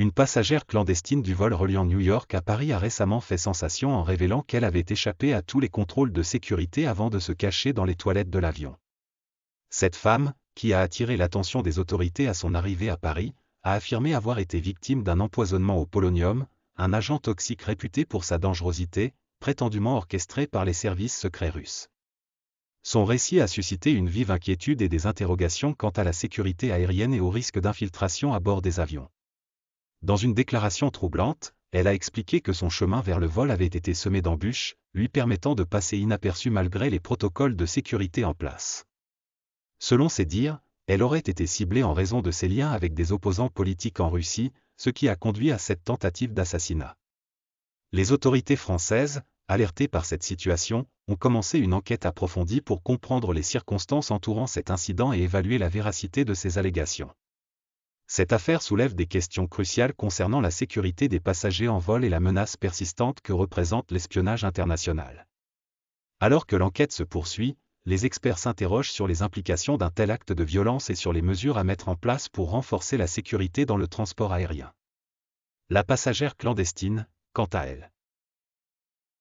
une passagère clandestine du vol reliant New York à Paris a récemment fait sensation en révélant qu'elle avait échappé à tous les contrôles de sécurité avant de se cacher dans les toilettes de l'avion. Cette femme, qui a attiré l'attention des autorités à son arrivée à Paris, a affirmé avoir été victime d'un empoisonnement au polonium, un agent toxique réputé pour sa dangerosité, prétendument orchestré par les services secrets russes. Son récit a suscité une vive inquiétude et des interrogations quant à la sécurité aérienne et au risque d'infiltration à bord des avions. Dans une déclaration troublante, elle a expliqué que son chemin vers le vol avait été semé d'embûches, lui permettant de passer inaperçu malgré les protocoles de sécurité en place. Selon ses dires, elle aurait été ciblée en raison de ses liens avec des opposants politiques en Russie, ce qui a conduit à cette tentative d'assassinat. Les autorités françaises, alertées par cette situation, ont commencé une enquête approfondie pour comprendre les circonstances entourant cet incident et évaluer la véracité de ces allégations cette affaire soulève des questions cruciales concernant la sécurité des passagers en vol et la menace persistante que représente l'espionnage international. Alors que l'enquête se poursuit, les experts s'interrogent sur les implications d'un tel acte de violence et sur les mesures à mettre en place pour renforcer la sécurité dans le transport aérien. La passagère clandestine, quant à elle,